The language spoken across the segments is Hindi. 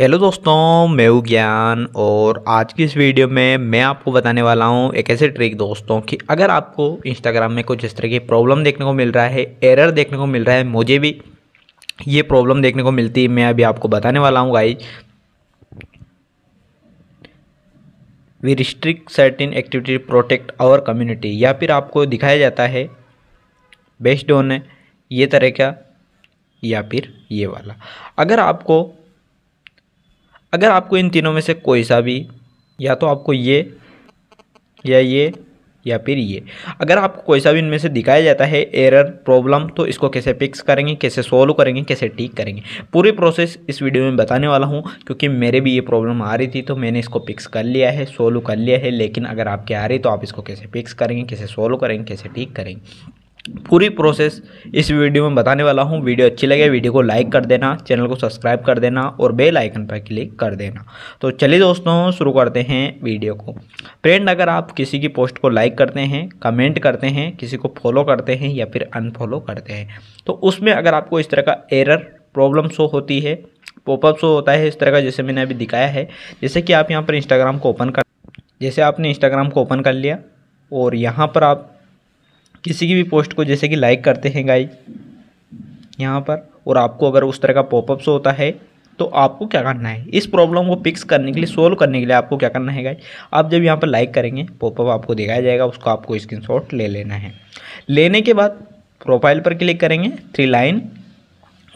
हेलो दोस्तों मैं हूँ ज्ञान और आज की इस वीडियो में मैं आपको बताने वाला हूँ एक ऐसे ट्रिक दोस्तों कि अगर आपको इंस्टाग्राम में कुछ इस तरह की प्रॉब्लम देखने को मिल रहा है एरर देखने को मिल रहा है मुझे भी ये प्रॉब्लम देखने को मिलती है मैं अभी आपको बताने वाला हूँ guys we restrict certain activity protect our community या फिर आपको दिखाया जाता है डोन ऑन ये तरह का या फिर ये वाला अगर आपको अगर आपको इन तीनों में से कोई सा भी या तो आपको ये या ये या फिर ये अगर आपको कोई सा भी इनमें से दिखाया जाता है एरर प्रॉब्लम तो इसको कैसे फिक्स करेंगे कैसे सोल्व करेंगे कैसे ठीक करेंगे पूरी प्रोसेस इस वीडियो में बताने वाला हूँ क्योंकि मेरे भी ये प्रॉब्लम आ रही थी तो मैंने इसको फिक्स कर लिया है सॉल्व कर लिया है लेकिन अगर आपके आ रही तो आप इसको कैसे फिक्स करेंगे कैसे सॉल्व करेंगे कैसे ठीक करेंगे पूरी प्रोसेस इस वीडियो में बताने वाला हूँ वीडियो अच्छी लगे वीडियो को लाइक कर देना चैनल को सब्सक्राइब कर देना और बेल आइकन पर क्लिक कर देना तो चलिए दोस्तों शुरू करते हैं वीडियो को फ्रेंड अगर आप किसी की पोस्ट को लाइक करते हैं कमेंट करते हैं किसी को फॉलो करते हैं या फिर अनफॉलो करते हैं तो उसमें अगर आपको इस तरह का एरर प्रॉब्लम शो होती है पॉपअप शो होता है इस तरह का जैसे मैंने अभी दिखाया है जैसे कि आप यहाँ पर इंस्टाग्राम को ओपन कर जैसे आपने इंस्टाग्राम को ओपन कर लिया और यहाँ पर आप किसी की भी पोस्ट को जैसे कि लाइक करते हैं गाई यहाँ पर और आपको अगर उस तरह का पॉपअप शो होता है तो आपको क्या करना है इस प्रॉब्लम को फिक्स करने के लिए सोल्व करने के लिए आपको क्या करना है गाई आप जब यहाँ पर लाइक करेंगे पॉपअप आपको दिखाया जाएगा उसको आपको स्क्रीन ले लेना है लेने के बाद प्रोफाइल पर क्लिक करेंगे थ्री लाइन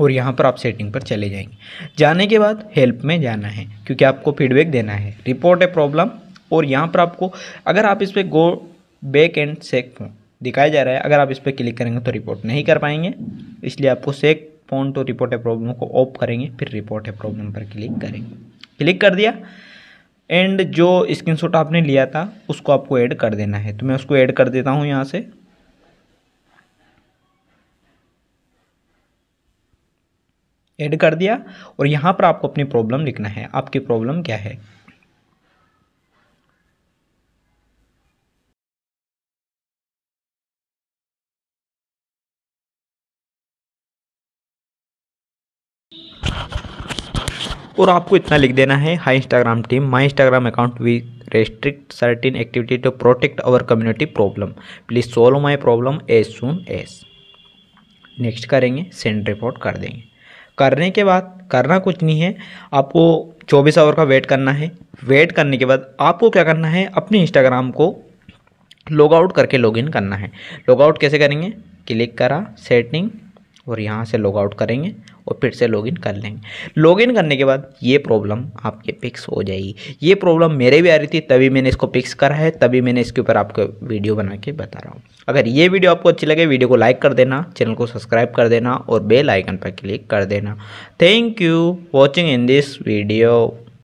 और यहाँ पर आप सेटिंग पर चले जाएंगे जाने के बाद हेल्प में जाना है क्योंकि आपको फीडबैक देना है रिपोर्ट ए प्रॉब्लम और यहाँ पर आपको अगर आप इस पर गो बैक एंड सेक फोन दिखाया जा रहा है अगर आप इस पर क्लिक करेंगे तो रिपोर्ट नहीं कर पाएंगे इसलिए आपको सेक फोन टू तो रिपोर्ट है प्रॉब्लम को ऑफ करेंगे फिर रिपोर्ट है प्रॉब्लम पर क्लिक करेंगे क्लिक कर दिया एंड जो स्क्रीनशॉट आपने लिया था उसको आपको ऐड कर देना है तो मैं उसको ऐड कर देता हूँ यहाँ से ऐड कर दिया और यहाँ पर आपको अपनी प्रॉब्लम लिखना है आपकी प्रॉब्लम क्या है और आपको इतना लिख देना है hi Instagram team my Instagram account we restrict certain activity to protect our community problem please solve my problem as soon as next करेंगे सेंड रिपोर्ट कर देंगे करने के बाद करना कुछ नहीं है आपको 24 आवर का वेट करना है वेट करने के बाद आपको क्या करना है अपने इंस्टाग्राम को लॉग आउट करके लॉगिन करना है लॉग आउट कैसे करेंगे क्लिक करा सेटिंग और यहाँ से लॉग आउट करेंगे और फिर से लॉगिन कर लेंगे लॉगिन करने के बाद ये प्रॉब्लम आपके फिक्स हो जाएगी ये प्रॉब्लम मेरे भी आ रही थी तभी मैंने इसको फिक्स करा है तभी मैंने इसके ऊपर आपको वीडियो बना के बता रहा हूँ अगर ये वीडियो आपको अच्छी लगे वीडियो को लाइक कर देना चैनल को सब्सक्राइब कर देना और बेल आइकन पर क्लिक कर देना thank you watching in this video